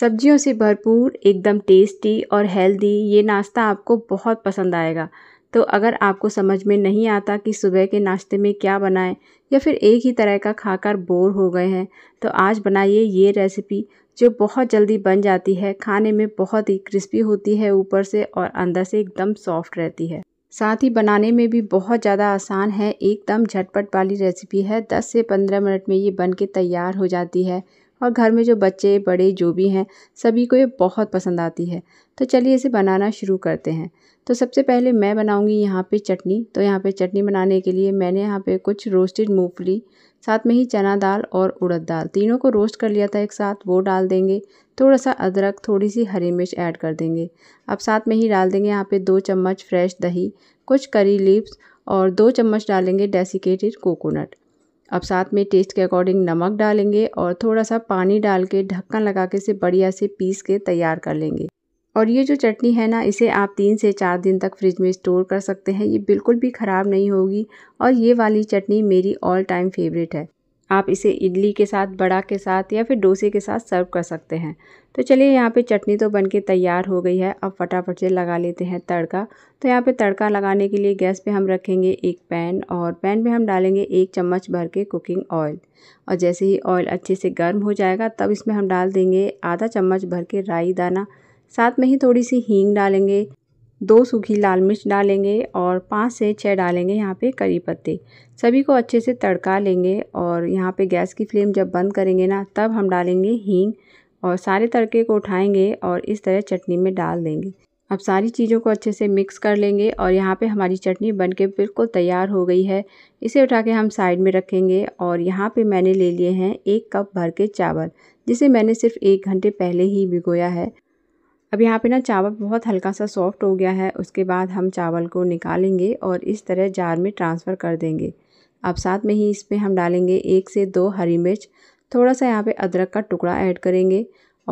सब्जियों से भरपूर एकदम टेस्टी और हेल्दी ये नाश्ता आपको बहुत पसंद आएगा तो अगर आपको समझ में नहीं आता कि सुबह के नाश्ते में क्या बनाएं या फिर एक ही तरह का खाकर बोर हो गए हैं तो आज बनाइए ये रेसिपी जो बहुत जल्दी बन जाती है खाने में बहुत ही क्रिस्पी होती है ऊपर से और अंदर से एकदम सॉफ्ट रहती है साथ ही बनाने में भी बहुत ज़्यादा आसान है एकदम झटपट वाली रेसिपी है 10 से 15 मिनट में ये बन के तैयार हो जाती है और घर में जो बच्चे बड़े जो भी हैं सभी को ये बहुत पसंद आती है तो चलिए इसे बनाना शुरू करते हैं तो सबसे पहले मैं बनाऊँगी यहाँ पे चटनी तो यहाँ पे चटनी बनाने के लिए मैंने यहाँ पे कुछ रोस्टेड मूंगफली साथ में ही चना दाल और उड़द दाल तीनों को रोस्ट कर लिया था एक साथ वो डाल देंगे थोड़ा सा अदरक थोड़ी सी हरी मिर्च ऐड कर देंगे अब साथ में ही डाल देंगे यहाँ पे दो चम्मच फ्रेश दही कुछ करी लीव्स और दो चम्मच डालेंगे डेसिकेटेड कोकोनट अब साथ में टेस्ट के अकॉर्डिंग नमक डालेंगे और थोड़ा सा पानी डाल के ढक्कन लगा के इसे बढ़िया से पीस के तैयार कर लेंगे और ये जो चटनी है ना इसे आप तीन से चार दिन तक फ्रिज में स्टोर कर सकते हैं ये बिल्कुल भी ख़राब नहीं होगी और ये वाली चटनी मेरी ऑल टाइम फेवरेट है आप इसे इडली के साथ बड़ा के साथ या फिर डोसे के साथ सर्व कर सकते हैं तो चलिए यहाँ पे चटनी तो बनके तैयार हो गई है अब फटाफट से लगा लेते हैं तड़का तो यहाँ पे तड़का लगाने के लिए गैस पे हम रखेंगे एक पैन और पैन में हम डालेंगे एक चम्मच भर के कुकिंग ऑयल और जैसे ही ऑयल अच्छे से गर्म हो जाएगा तब इसमें हम डाल देंगे आधा चम्मच भर के राई दाना साथ में ही थोड़ी सी हींग डालेंगे दो सूखी लाल मिर्च डालेंगे और पाँच से छः डालेंगे यहाँ पे करी पत्ते सभी को अच्छे से तड़का लेंगे और यहाँ पे गैस की फ्लेम जब बंद करेंगे ना तब हम डालेंगे हींग और सारे तड़के को उठाएंगे और इस तरह चटनी में डाल देंगे अब सारी चीज़ों को अच्छे से मिक्स कर लेंगे और यहाँ पे हमारी चटनी बनके बिल्कुल तैयार हो गई है इसे उठा के हम साइड में रखेंगे और यहाँ पे मैंने ले लिए हैं एक कप भर के चावल जिसे मैंने सिर्फ एक घंटे पहले ही भिगोया है अब यहाँ पे ना चावल बहुत हल्का सा सॉफ्ट हो गया है उसके बाद हम चावल को निकालेंगे और इस तरह जार में ट्रांसफ़र कर देंगे अब साथ में ही इस पर हम डालेंगे एक से दो हरी मिर्च थोड़ा सा यहाँ पे अदरक का टुकड़ा ऐड करेंगे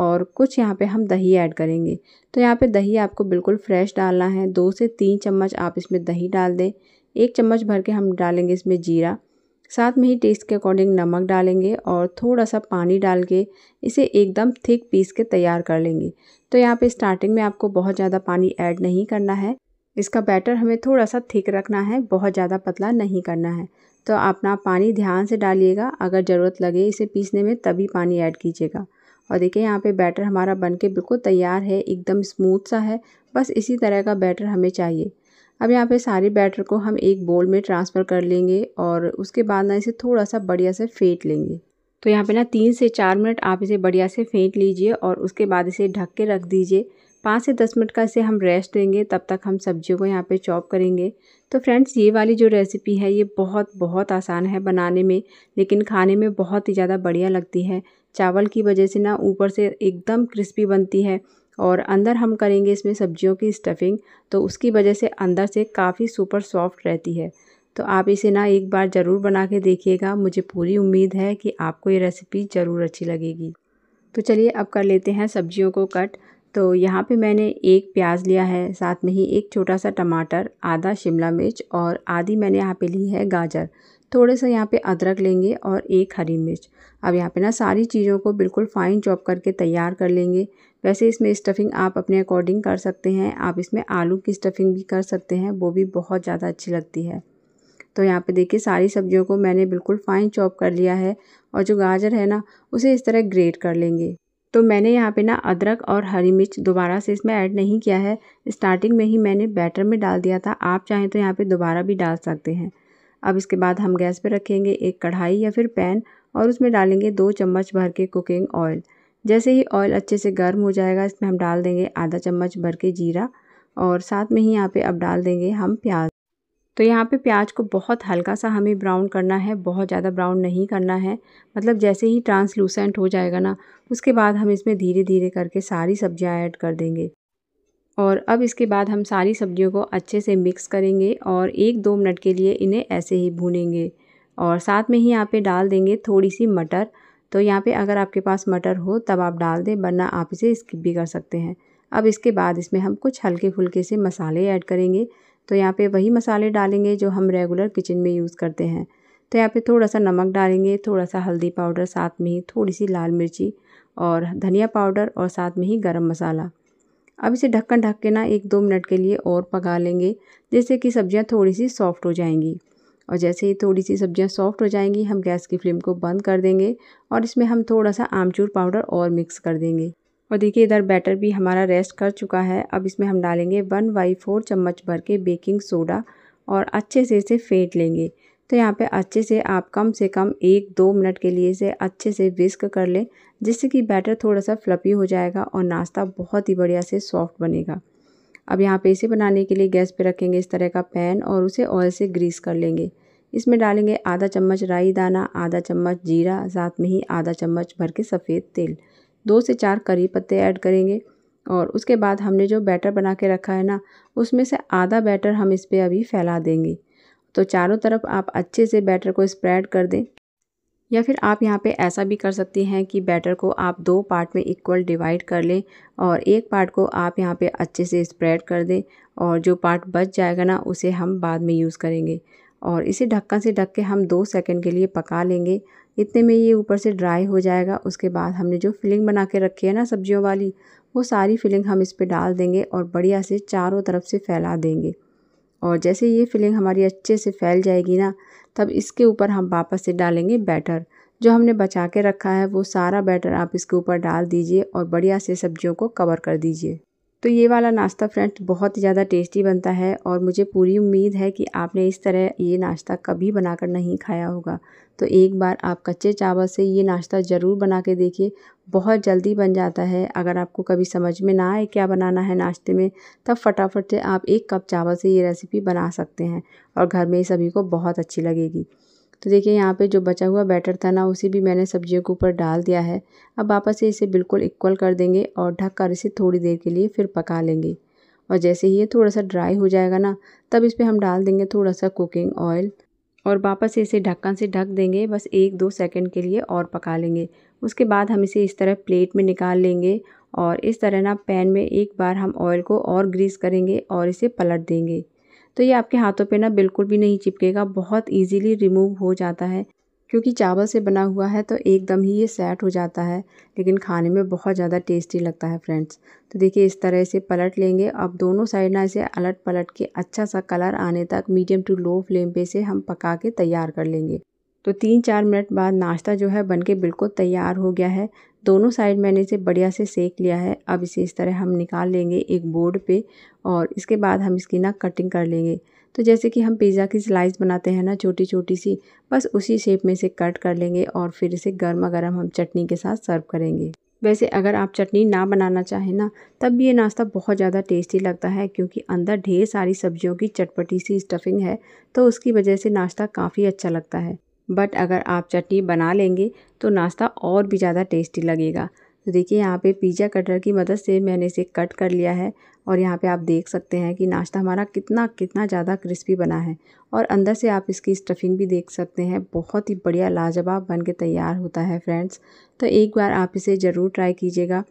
और कुछ यहाँ पे हम दही ऐड करेंगे तो यहाँ पे दही आपको बिल्कुल फ्रेश डालना है दो से तीन चम्मच आप इसमें दही डाल दें एक चम्मच भर के हम डालेंगे इसमें जीरा साथ में ही टेस्ट के अकॉर्डिंग नमक डालेंगे और थोड़ा सा पानी डाल के इसे एकदम थिक पीस के तैयार कर लेंगे तो यहाँ पे स्टार्टिंग में आपको बहुत ज़्यादा पानी ऐड नहीं करना है इसका बैटर हमें थोड़ा सा थिक रखना है बहुत ज़्यादा पतला नहीं करना है तो अपना पानी ध्यान से डालिएगा अगर ज़रूरत लगे इसे पीसने में तभी पानी ऐड कीजिएगा और देखिए यहाँ पे बैटर हमारा बन के बिल्कुल तैयार है एकदम स्मूथ सा है बस इसी तरह का बैटर हमें चाहिए अब यहाँ पे सारे बैटर को हम एक बोल में ट्रांसफ़र कर लेंगे और उसके बाद ना इसे थोड़ा सा बढ़िया से फेंट लेंगे तो यहाँ पे ना तीन से चार मिनट आप इसे बढ़िया से फेंट लीजिए और उसके बाद इसे ढक के रख दीजिए पाँच से दस मिनट का इसे हम रेस्ट देंगे तब तक हम सब्जियों को यहाँ पे चॉप करेंगे तो फ्रेंड्स ये वाली जो रेसिपी है ये बहुत बहुत आसान है बनाने में लेकिन खाने में बहुत ही ज़्यादा बढ़िया लगती है चावल की वजह से ना ऊपर से एकदम क्रिस्पी बनती है और अंदर हम करेंगे इसमें सब्जियों की स्टफिंग तो उसकी वजह से अंदर से काफ़ी सुपर सॉफ्ट रहती है तो आप इसे ना एक बार ज़रूर बना के देखिएगा मुझे पूरी उम्मीद है कि आपको ये रेसिपी ज़रूर अच्छी लगेगी तो चलिए अब कर लेते हैं सब्जियों को कट तो यहाँ पे मैंने एक प्याज लिया है साथ में ही एक छोटा सा टमाटर आधा शिमला मिर्च और आधी मैंने यहाँ पे ली है गाजर थोड़े से यहाँ पे अदरक लेंगे और एक हरी मिर्च अब यहाँ पे ना सारी चीज़ों को बिल्कुल फ़ाइन चॉप करके तैयार कर लेंगे वैसे इसमें स्टफिंग आप अपने अकॉर्डिंग कर सकते हैं आप इसमें आलू की स्टफिंग भी कर सकते हैं वो भी बहुत ज़्यादा अच्छी लगती है तो यहाँ पे देखिए सारी सब्जियों को मैंने बिल्कुल फ़ाइन चॉप कर लिया है और जो गाजर है ना उसे इस तरह ग्रेट कर लेंगे तो मैंने यहाँ पे ना अदरक और हरी मिर्च दोबारा से इसमें ऐड नहीं किया है स्टार्टिंग में ही मैंने बैटर में डाल दिया था आप चाहें तो यहाँ पे दोबारा भी डाल सकते हैं अब इसके बाद हम गैस पर रखेंगे एक कढ़ाई या फिर पैन और उसमें डालेंगे दो चम्मच भर के कुकिंग ऑयल जैसे ही ऑयल अच्छे से गर्म हो जाएगा इसमें हम डाल देंगे आधा चम्मच भर के जीरा और साथ में ही यहाँ पे अब डाल देंगे हम प्याज तो यहाँ पे प्याज को बहुत हल्का सा हमें ब्राउन करना है बहुत ज़्यादा ब्राउन नहीं करना है मतलब जैसे ही ट्रांसलूसेंट हो जाएगा ना उसके बाद हम इसमें धीरे धीरे करके सारी सब्जियाँ ऐड कर देंगे और अब इसके बाद हम सारी सब्जियों को अच्छे से मिक्स करेंगे और एक दो मिनट के लिए इन्हें ऐसे ही भूनेंगे और साथ में ही यहाँ पे डाल देंगे थोड़ी सी मटर तो यहाँ पे अगर आपके पास मटर हो तब आप डाल दें वरना आप इसे स्किप भी कर सकते हैं अब इसके बाद इसमें हम कुछ हल्के फुल्के से मसाले ऐड करेंगे तो यहाँ पे वही मसाले डालेंगे जो हम रेगुलर किचन में यूज़ करते हैं तो यहाँ पे थोड़ा सा नमक डालेंगे थोड़ा सा हल्दी पाउडर साथ में ही थोड़ी सी लाल मिर्ची और धनिया पाउडर और साथ में ही गरम मसाला अब इसे ढक्कन ढक के ना एक दो मिनट के लिए और पका लेंगे जिससे कि सब्ज़ियाँ थोड़ी सी सॉफ़्ट हो जाएंगी और जैसे ही थोड़ी सी सब्ज़ियाँ सॉफ़्ट हो जाएंगी हम गैस की फ्लेम को बंद कर देंगे और इसमें हम थोड़ा सा आमचूर पाउडर और मिक्स कर देंगे और देखिए इधर बैटर भी हमारा रेस्ट कर चुका है अब इसमें हम डालेंगे वन बाई फोर चम्मच भर के बेकिंग सोडा और अच्छे से इसे फेंट लेंगे तो यहाँ पे अच्छे से आप कम से कम एक दो मिनट के लिए इसे अच्छे से विस्क कर लें जिससे कि बैटर थोड़ा सा फ्लपी हो जाएगा और नाश्ता बहुत ही बढ़िया से सॉफ्ट बनेगा अब यहाँ पे इसे बनाने के लिए गैस पे रखेंगे इस तरह का पैन और उसे ऑयल से ग्रीस कर लेंगे इसमें डालेंगे आधा चम्मच राई दाना आधा चम्मच जीरा साथ में ही आधा चम्मच भर के सफ़ेद तेल दो से चार करी पत्ते ऐड करेंगे और उसके बाद हमने जो बैटर बना के रखा है ना उसमें से आधा बैटर हम इस पर अभी फैला देंगे तो चारों तरफ आप अच्छे से बैटर को स्प्रेड कर दें या फिर आप यहाँ पे ऐसा भी कर सकती हैं कि बैटर को आप दो पार्ट में इक्वल डिवाइड कर लें और एक पार्ट को आप यहाँ पे अच्छे से स्प्रेड कर दें और जो पार्ट बच जाएगा ना उसे हम बाद में यूज़ करेंगे और इसे ढक्कन से ढक के हम दो सेकंड के लिए पका लेंगे इतने में ये ऊपर से ड्राई हो जाएगा उसके बाद हमने जो फिलिंग बना के रखी है ना सब्जियों वाली वो सारी फिलिंग हम इस पर डाल देंगे और बढ़िया से चारों तरफ से फैला देंगे और जैसे ये फिलिंग हमारी अच्छे से फैल जाएगी ना तब इसके ऊपर हम वापस से डालेंगे बैटर जो हमने बचा के रखा है वो सारा बैटर आप इसके ऊपर डाल दीजिए और बढ़िया से सब्जियों को कवर कर दीजिए तो ये वाला नाश्ता फ्रेंड्स बहुत ही ज़्यादा टेस्टी बनता है और मुझे पूरी उम्मीद है कि आपने इस तरह ये नाश्ता कभी बनाकर नहीं खाया होगा तो एक बार आप कच्चे चावल से ये नाश्ता ज़रूर बना के देखिए बहुत जल्दी बन जाता है अगर आपको कभी समझ में ना आए क्या बनाना है नाश्ते में तब फटाफट से आप एक कप चावल से ये रेसिपी बना सकते हैं और घर में सभी को बहुत अच्छी लगेगी तो देखिए यहाँ पे जो बचा हुआ बैटर था ना उसे भी मैंने सब्जियों के ऊपर डाल दिया है अब वापस से इसे बिल्कुल इक्वल कर देंगे और ढक कर इसे थोड़ी देर के लिए फिर पका लेंगे और जैसे ही ये थोड़ा सा ड्राई हो जाएगा ना तब इस पर हम डाल देंगे थोड़ा सा कुकिंग ऑयल और वापस से इसे ढक्कन से ढक देंगे बस एक दो सेकेंड के लिए और पका लेंगे उसके बाद हम इसे इस तरह प्लेट में निकाल लेंगे और इस तरह ना पैन में एक बार हम ऑयल को और ग्रीस करेंगे और इसे पलट देंगे तो ये आपके हाथों पे ना बिल्कुल भी नहीं चिपकेगा बहुत इजीली रिमूव हो जाता है क्योंकि चावल से बना हुआ है तो एकदम ही ये सेट हो जाता है लेकिन खाने में बहुत ज़्यादा टेस्टी लगता है फ्रेंड्स तो देखिए इस तरह से पलट लेंगे अब दोनों साइड ना इसे अलट पलट के अच्छा सा कलर आने तक मीडियम टू लो फ्लेम पे से हम पका के तैयार कर लेंगे तो तीन चार मिनट बाद नाश्ता जो है बनके बिल्कुल तैयार हो गया है दोनों साइड मैंने इसे बढ़िया से सेक लिया है अब इसे इस तरह हम निकाल लेंगे एक बोर्ड पे और इसके बाद हम इसकी ना कटिंग कर लेंगे तो जैसे कि हम पिज़्ज़ा की स्लाइस बनाते हैं ना छोटी छोटी सी बस उसी शेप में इसे कट कर लेंगे और फिर इसे गर्मा गर्म हम चटनी के साथ सर्व करेंगे वैसे अगर आप चटनी ना बनाना चाहें ना तब भी ये नाश्ता बहुत ज़्यादा टेस्टी लगता है क्योंकि अंदर ढेर सारी सब्जियों की चटपटी सी स्टफिंग है तो उसकी वजह से नाश्ता काफ़ी अच्छा लगता है बट अगर आप चटनी बना लेंगे तो नाश्ता और भी ज़्यादा टेस्टी लगेगा तो देखिए यहाँ पे पिज़्ज़ा कटर की मदद से मैंने इसे कट कर लिया है और यहाँ पे आप देख सकते हैं कि नाश्ता हमारा कितना कितना ज़्यादा क्रिस्पी बना है और अंदर से आप इसकी स्टफिंग भी देख सकते हैं बहुत ही बढ़िया लाजवाब बन के तैयार होता है फ्रेंड्स तो एक बार आप इसे ज़रूर ट्राई कीजिएगा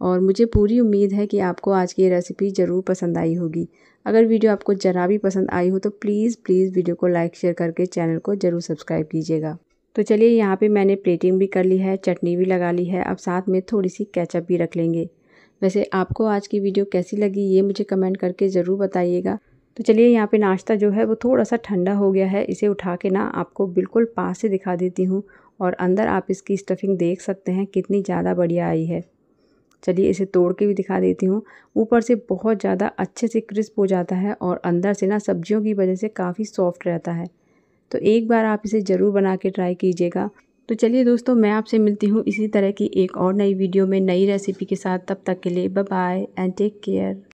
और मुझे पूरी उम्मीद है कि आपको आज की ये रेसिपी ज़रूर पसंद आई होगी अगर वीडियो आपको ज़रा भी पसंद आई हो तो प्लीज़ प्लीज़ वीडियो को लाइक शेयर करके चैनल को ज़रूर सब्सक्राइब कीजिएगा तो चलिए यहाँ पे मैंने प्लेटिंग भी कर ली है चटनी भी लगा ली है अब साथ में थोड़ी सी कैचअप भी रख लेंगे वैसे आपको आज की वीडियो कैसी लगी ये मुझे कमेंट करके ज़रूर बताइएगा तो चलिए यहाँ पे नाश्ता जो है वो थोड़ा सा ठंडा हो गया है इसे उठा के ना आपको बिल्कुल पास से दिखा देती हूँ और अंदर आप इसकी स्टफिंग देख सकते हैं कितनी ज़्यादा बढ़िया आई है चलिए इसे तोड़ के भी दिखा देती हूँ ऊपर से बहुत ज़्यादा अच्छे से क्रिस्प हो जाता है और अंदर से ना सब्जियों की वजह से काफ़ी सॉफ्ट रहता है तो एक बार आप इसे ज़रूर बना के ट्राई कीजिएगा तो चलिए दोस्तों मैं आपसे मिलती हूँ इसी तरह की एक और नई वीडियो में नई रेसिपी के साथ तब तक के लिए बाय एंड टेक केयर